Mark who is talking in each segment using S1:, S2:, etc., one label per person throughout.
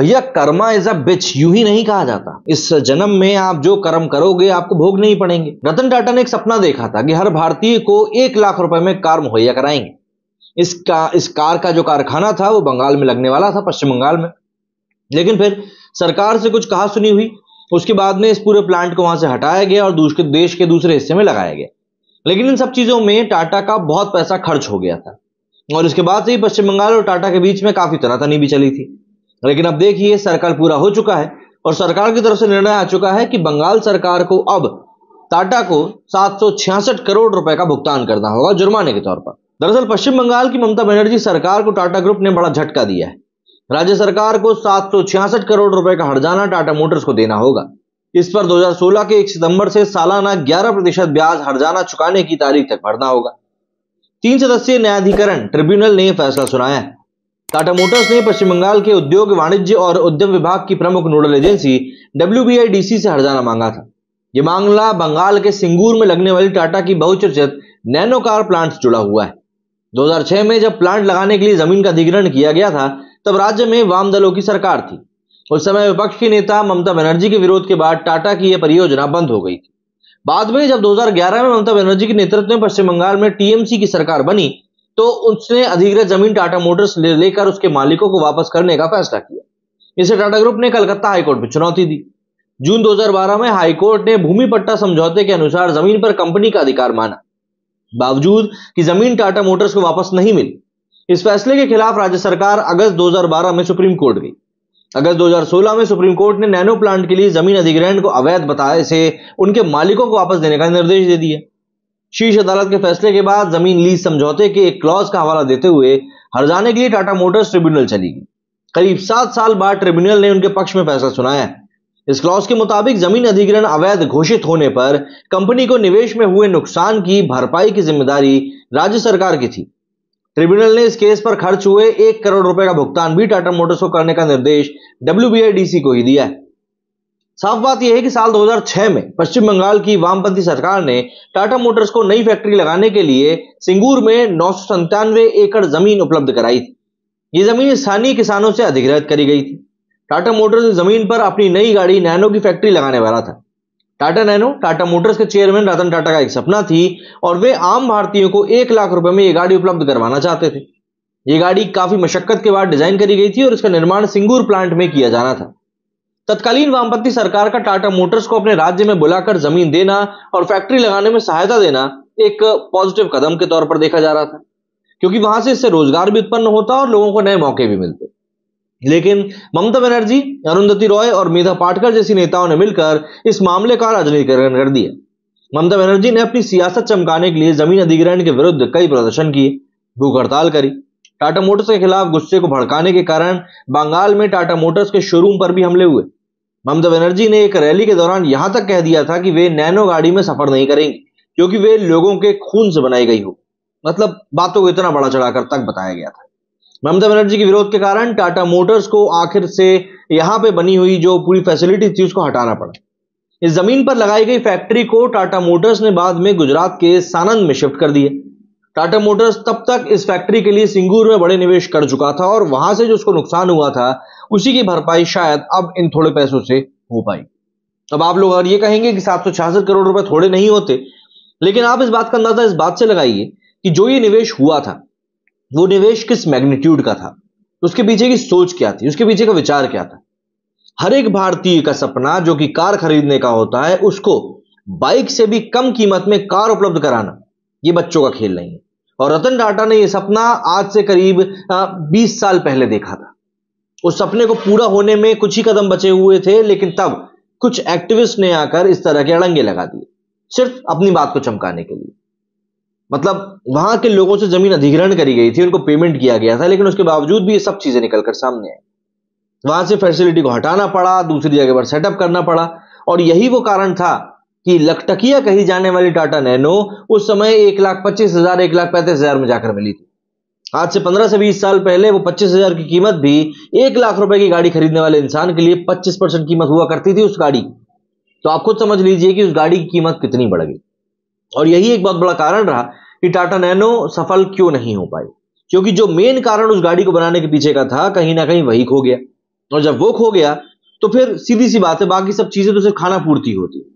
S1: भैया karma is a bitch यू ही नहीं कहा जाता इस जन्म में आप जो कर्म करोगे आपको भोग नहीं पड़ेंगे रतन टाटा ने एक सपना देखा था कि हर भारतीय को एक लाख रुपए में कार मुहैया कराएंगे इस इस कार का जो कारखाना था वो बंगाल में लगने वाला था पश्चिम बंगाल में लेकिन फिर सरकार से कुछ कहा सुनी हुई उसके बाद में इस पूरे प्लांट को वहां से हटाया गया और दूसरे देश के दूसरे हिस्से में लगाया गया लेकिन इन सब चीजों में टाटा का बहुत पैसा खर्च हो गया था और इसके बाद से ही पश्चिम बंगाल और टाटा के बीच में काफी तनातनी भी चली थी लेकिन अब देखिए सरकार पूरा हो चुका है और सरकार की तरफ से निर्णय आ चुका है कि बंगाल सरकार को अब टाटा को सात करोड़ रुपए का भुगतान करना होगा जुर्माने के तौर पर दरअसल पश्चिम बंगाल की ममता बनर्जी सरकार को टाटा ग्रुप ने बड़ा झटका दिया है राज्य सरकार को सात करोड़ रुपए का हर्जाना टाटा मोटर्स को देना होगा इस पर 2016 के 1 सितंबर से सालाना 11 प्रतिशत ब्याज हर्जाना चुकाने की तारीख तक भरना होगा तीन सदस्यीय न्यायाधिकरण ट्रिब्यूनल ने फैसला सुनाया है टाटा मोटर्स ने पश्चिम बंगाल के उद्योग वाणिज्य और उद्यम विभाग की प्रमुख नोडल एजेंसी डब्ल्यू से हर्जाना मांगा था यह मामला बंगाल के सिंगूर में लगने वाली टाटा की बहुचर्चित नैनो कार प्लांट जुड़ा हुआ है 2006 में जब प्लांट लगाने के लिए जमीन का अधिग्रहण किया गया था तब राज्य में वाम दलों की सरकार थी उस समय विपक्ष के नेता ममता बनर्जी के विरोध के बाद टाटा की यह परियोजना बंद हो गई थी बाद में जब 2011 में ममता बनर्जी के नेतृत्व में पश्चिम बंगाल में टीएमसी की सरकार बनी तो उसने अधिग्रह जमीन टाटा मोटर्स ले लेकर उसके मालिकों को वापस करने का फैसला किया इसे टाटा ग्रुप ने कलकत्ता हाईकोर्ट में चुनौती दी जून 2012 में हाईकोर्ट ने भूमि पट्टा समझौते के अनुसार जमीन पर कंपनी का अधिकार माना बावजूद कि जमीन टाटा मोटर्स को वापस नहीं मिली इस फैसले के खिलाफ राज्य सरकार अगस्त 2012 में सुप्रीम कोर्ट गई अगस्त 2016 में सुप्रीम कोर्ट ने नैनो प्लांट के लिए जमीन अधिग्रहण को अवैध बताया इसे उनके मालिकों को वापस देने का निर्देश दे दिया शीर्ष अदालत के फैसले के बाद जमीन लीज समझौते के एक क्लॉज का हवाला देते हुए हरजाने के लिए टाटा मोटर्स ट्रिब्यूनल चली गई करीब सात साल बाद ट्रिब्यूनल ने उनके पक्ष में फैसला सुनाया इस क्लॉज के मुताबिक जमीन अधिग्रहण अवैध घोषित होने पर कंपनी को निवेश में हुए नुकसान की भरपाई की जिम्मेदारी राज्य सरकार की थी ट्रिब्यूनल ने इस केस पर खर्च हुए एक करोड़ रुपए का भुगतान भी टाटा मोटर्स को करने का निर्देश डब्ल्यू को ही दिया है साफ बात यह है कि साल 2006 में पश्चिम बंगाल की वामपंथी सरकार ने टाटा मोटर्स को नई फैक्ट्री लगाने के लिए सिंगूर में नौ एकड़ जमीन उपलब्ध कराई थी ये जमीन स्थानीय किसानों से अधिग्रहित करी गई थी टाटा मोटर्स ने जमीन पर अपनी नई गाड़ी नैनो की फैक्ट्री लगाने वाला था टाटा नैनो टाटा मोटर्स के चेयरमैन रतन टाटा का एक सपना थी और वे आम भारतीयों को एक लाख रुपए में ये गाड़ी उपलब्ध करवाना चाहते थे ये गाड़ी काफी मशक्कत के बाद डिजाइन करी गई थी और इसका निर्माण सिंगूर प्लांट में किया जाना था तत्कालीन वामपंथी सरकार का टाटा मोटर्स को अपने राज्य में बुलाकर जमीन देना और फैक्ट्री लगाने में सहायता देना एक पॉजिटिव कदम के तौर पर देखा जा रहा था क्योंकि वहां से इससे रोजगार भी उत्पन्न होता और लोगों को नए मौके भी मिलते लेकिन ममता बनर्जी अरुंधति रॉय और मेधा पाटकर जैसी नेताओं ने मिलकर इस मामले का राजनीतिकरण कर दिया ममता बनर्जी ने अपनी सियासत चमकाने के लिए जमीन अधिग्रहण के विरुद्ध कई प्रदर्शन किए भूख हड़ताल करी टाटा मोटर्स के खिलाफ गुस्से को भड़काने के कारण बंगाल में टाटा मोटर्स के शोरूम पर भी हमले हुए ममता बनर्जी ने एक रैली के दौरान यहां तक कह दिया था कि वे नैनो गाड़ी में सफर नहीं करेंगे क्योंकि वे लोगों के खून से बनाई गई हो मतलब बातों को इतना बड़ा चढ़ाकर तक बताया गया था ममता बनर्जी के विरोध के कारण टाटा मोटर्स को आखिर से यहां पे बनी हुई जो पूरी फैसिलिटी थी उसको हटाना पड़ा इस जमीन पर लगाई गई फैक्ट्री को टाटा मोटर्स ने बाद में गुजरात के सानंद में शिफ्ट कर दिए टाटा मोटर्स तब तक इस फैक्ट्री के लिए सिंगूर में बड़े निवेश कर चुका था और वहां से जो उसको नुकसान हुआ था उसी की भरपाई शायद अब इन थोड़े पैसों से हो पाई अब आप लोग अगर ये कहेंगे कि सात करोड़ रुपए थोड़े नहीं होते लेकिन आप इस बात का अंदाजा इस बात से लगाइए कि जो ये निवेश हुआ था वो निवेश किस मैग्नीट्यूड का था उसके पीछे की सोच क्या थी उसके पीछे का विचार क्या था हर एक भारतीय का सपना जो कि कार खरीदने का होता है उसको बाइक से भी कम कीमत में कार उपलब्ध कराना ये बच्चों का खेल नहीं है और रतन टाटा ने यह सपना आज से करीब बीस साल पहले देखा था उस सपने को पूरा होने में कुछ ही कदम बचे हुए थे लेकिन तब कुछ एक्टिविस्ट ने आकर इस तरह के अड़ंगे लगा दिए सिर्फ अपनी बात को चमकाने के लिए मतलब वहां के लोगों से जमीन अधिग्रहण करी गई थी उनको पेमेंट किया गया था लेकिन उसके बावजूद भी ये सब चीजें निकलकर सामने आई वहां से फैसिलिटी को हटाना पड़ा दूसरी जगह पर सेटअप करना पड़ा और यही वो कारण था कि लकटकिया कही जाने वाली टाटा नैनो उस समय एक लाख पच्चीस हजार एक लाख पैंतीस हजार में जाकर मिली थी आज से पंद्रह से बीस साल पहले वो पच्चीस हजार की कीमत भी एक लाख रुपए की गाड़ी खरीदने वाले इंसान के लिए पच्चीस परसेंट कीमत हुआ करती थी उस गाड़ी की तो आप खुद समझ लीजिए कि उस गाड़ी की कीमत कितनी बढ़ गई और यही एक बहुत बड़ा कारण रहा कि टाटा नैनो सफल क्यों नहीं हो पाई क्योंकि जो मेन कारण उस गाड़ी को बनाने के पीछे का था कहीं ना कहीं वही खो गया और जब वो खो गया तो फिर सीधी सी बात है बाकी सब चीजें तो सिर्फ खाना पूर्ति होती है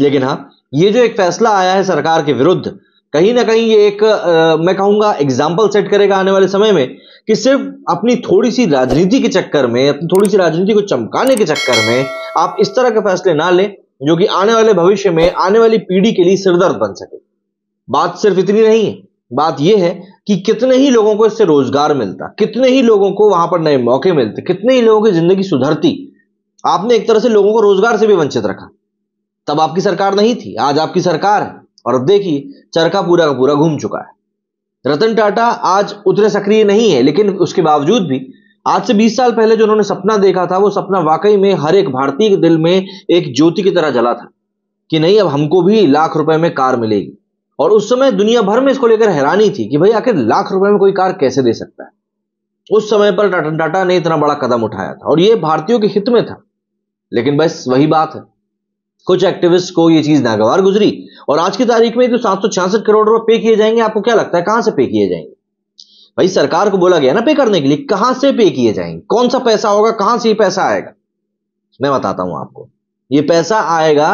S1: लेकिन हाँ ये जो एक फैसला आया है सरकार के विरुद्ध कहीं ना कहीं ये एक आ, मैं कहूंगा एग्जाम्पल सेट करेगा आने वाले समय में कि सिर्फ अपनी थोड़ी सी राजनीति के चक्कर में अपनी थोड़ी सी राजनीति को चमकाने के चक्कर में आप इस तरह के फैसले ना लें जो कि आने वाले भविष्य में आने वाली पीढ़ी के लिए सिरदर्द बन सके बात सिर्फ इतनी नहीं है बात यह है कि कितने ही लोगों को इससे रोजगार मिलता कितने ही लोगों को वहां पर नए मौके मिलते कितने ही लोगों की जिंदगी सुधरती आपने एक तरह से लोगों को रोजगार से भी वंचित रखा तब आपकी सरकार नहीं थी आज आपकी सरकार है और अब देखिए चरखा पूरा का पूरा घूम चुका है रतन टाटा आज उतने सक्रिय नहीं है लेकिन उसके बावजूद भी आज से 20 साल पहले जो उन्होंने सपना देखा था वो सपना वाकई में हर एक भारतीय के दिल में एक ज्योति की तरह जला था कि नहीं अब हमको भी लाख रुपए में कार मिलेगी और उस समय दुनिया भर में इसको लेकर हैरानी थी कि भाई आखिर लाख रुपए में कोई कार कैसे दे सकता है उस समय पर रतन टाटा ने इतना बड़ा कदम उठाया था और ये भारतीयों के हित में था लेकिन बस वही बात है कुछ एक्टिविस्ट को ये चीज नागवार गुजरी और आज की तारीख में जो तो सात सौ छियासठ करोड़ रुपए पे किए जाएंगे आपको क्या लगता है कहां से पे किए जाएंगे भाई सरकार को बोला गया ना पे करने के लिए कहां से पे किए जाएंगे कौन सा पैसा होगा कहां से ये पैसा आएगा मैं बताता हूं आपको ये पैसा आएगा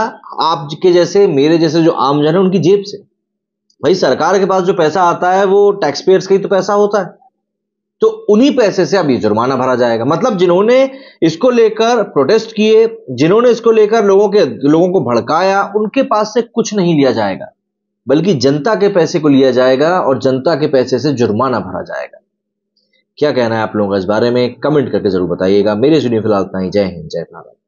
S1: आपके जैसे मेरे जैसे जो आमजन है उनकी जेब से भाई सरकार के पास जो पैसा आता है वो टैक्स पेयर्स का ही तो पैसा होता है तो उन्हीं पैसे से अब ये जुर्माना भरा जाएगा मतलब जिन्होंने इसको लेकर प्रोटेस्ट किए जिन्होंने इसको लेकर लोगों के लोगों को भड़काया उनके पास से कुछ नहीं लिया जाएगा बल्कि जनता के पैसे को लिया जाएगा और जनता के पैसे से जुर्माना भरा जाएगा क्या कहना है आप लोगों का इस बारे में कमेंट करके जरूर बताइएगा मेरे सुनिए फिलहाल इतना ही जय हिंद जय भारत